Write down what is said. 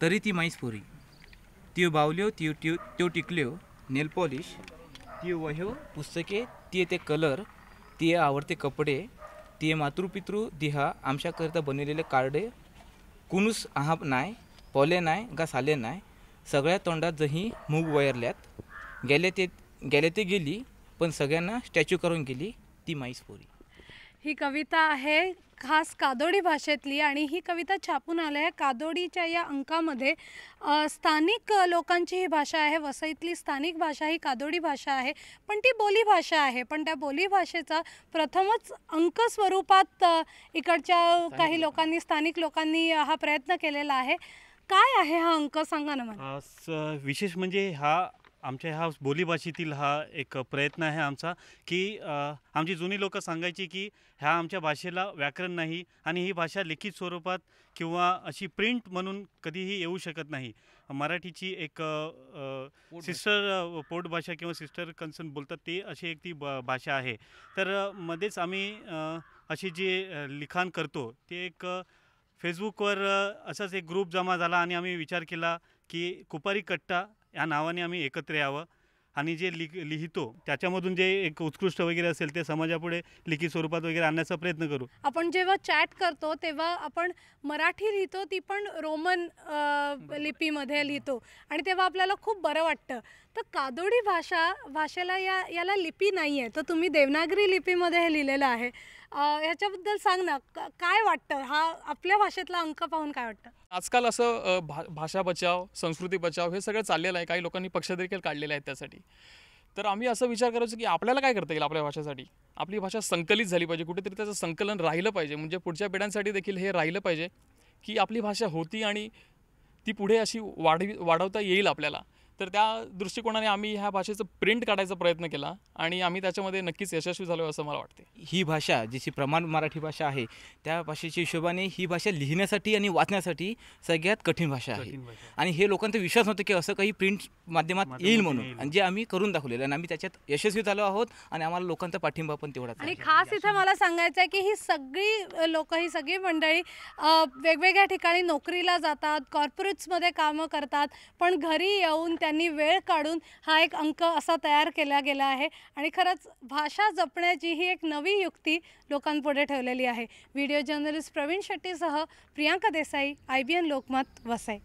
तरी ती म्हैस पुरी त्यो बावल्यो त्यो त्यो त्यो टिकल्यो नेल पॉलिश त्यो वह्यो पुस्तके ते ते कलर ते आवडते कपडे ती मातृपितृ देहा आमच्याकरिता बनवलेले कार्डे कुणूस आहा नाय पोले नाय गा साले नाय सगळ्या तोंडात जही मूग वयरल्यात गेले ते गेले ते गेली पण सगळ्यांना स्टॅच्यू करून गेली ती पुरी ही कविता आहे खास कादोडी भाषेतली आणि ही कविता छापून आल्या आहे कादोडीच्या या अंकामध्ये स्थानिक लोकांची ही भाषा आहे वसईतली स्थानिक भाषा ही कादोडी भाषा आहे पण ती बोलीभाषा आहे पण त्या बोलीभाषेचा प्रथमच अंक स्वरूपात इकडच्या काही लोकांनी स्थानिक लोकांनी हा प्रयत्न केलेला आहे काय आहे हा अंक सांगा ना मला विशेष म्हणजे हा आमच्या ह्या बोलीभाषेतील हा एक प्रयत्न आहे आमचा की आमची जुनी लोकं सांगायची की ह्या आमच्या भाषेला व्याकरण नाही आणि ही भाषा लिखित स्वरूपात किंवा अशी प्रिंट म्हणून कधीही येऊ शकत नाही मराठीची एक सिस्टर पोट भाषा किंवा सिस्टर कन्सर्न बोलतात ती अशी एक ती भाषा आहे तर मध्येच आम्ही अशी जे लिखाण करतो ते एक फेसबुकवर असाच एक ग्रुप जमा झाला आणि आम्ही विचार केला की कुपारी कट्टा या नावाने आम्ही एकत्र यावं आणि जे लि लिहितो त्याच्यामधून जे एक उत्कृष्ट वगैरे असेल ते समाजापुढे लिखित स्वरूपात वगैरे आणण्याचा प्रयत्न करू आपण जेव्हा चॅट करतो तेव्हा आपण मराठी लिहितो ती पण रोमन लिपीमध्ये लिहितो आणि तेव्हा आपल्याला खूप बरं वाटतं तर कादोडी भाषा भाषेला या याला लिपी नाही आहे तर तुम्ही देवनागरी लिपीमध्ये हे लिहिलेलं आहे ह्याच्याबद्दल सांग ना काय वाटतं हा आपल्या भाषेतला अंक पाहून काय वाटतं आजकाल असं भाषा बचाव संस्कृती बचाव हे सगळं चाललेलं आहे काही लोकांनी पक्ष देखील काढलेले आहेत त्यासाठी तर आम्ही असं विचार करायचो की आपल्याला काय करता येईल आपल्या भाषेसाठी आपली भाषा संकलित झाली पाहिजे कुठेतरी त्याचं संकलन राहिलं पाहिजे म्हणजे पुढच्या पिढ्यांसाठी देखील हे राहिलं पाहिजे की आपली भाषा होती आणि ती पुढे अशी वाढवी वाढवता येईल आपल्याला तर त्या दृष्टिकोनाने आम्ही ह्या भाषेचं प्रिंट काढायचा प्रयत्न केला आणि आम्ही त्याच्यामध्ये नक्कीच यशस्वी झालो असं मला वाटते ही भाषा जिची प्रमाण मराठी भाषा आहे त्या भाषेच्या हिशोबाने ही भाषा लिहिण्यासाठी आणि वाचण्यासाठी सगळ्यात कठीण भाषा आहे आणि हे लोकांचा विश्वास नव्हतं की असं काही प्रिंट माध्यमात येईल म्हणून आणि जे आम्ही करून दाखवलेलं आणि आम्ही त्याच्यात यशस्वी झालो आहोत आणि आम्हाला लोकांचा पाठिंबा पण तेवढा आणि खास इथं मला सांगायचं आहे की ही सगळी लोक ही सगळी मंडळी वेगवेगळ्या ठिकाणी नोकरीला जातात कॉर्पोरेट्समध्ये कामं करतात पण घरी येऊन त्यांनी वेळ काढून हा एक अंक असा तयार केला गेला आहे आणि खरंच भाषा जपण्याची ही एक नवी युक्ती लोकांपुढे ठेवलेली आहे व्हिडिओ जर्नलिस्ट प्रवीण शेट्टीसह Priyanka Desai I B N Lokmat Vasai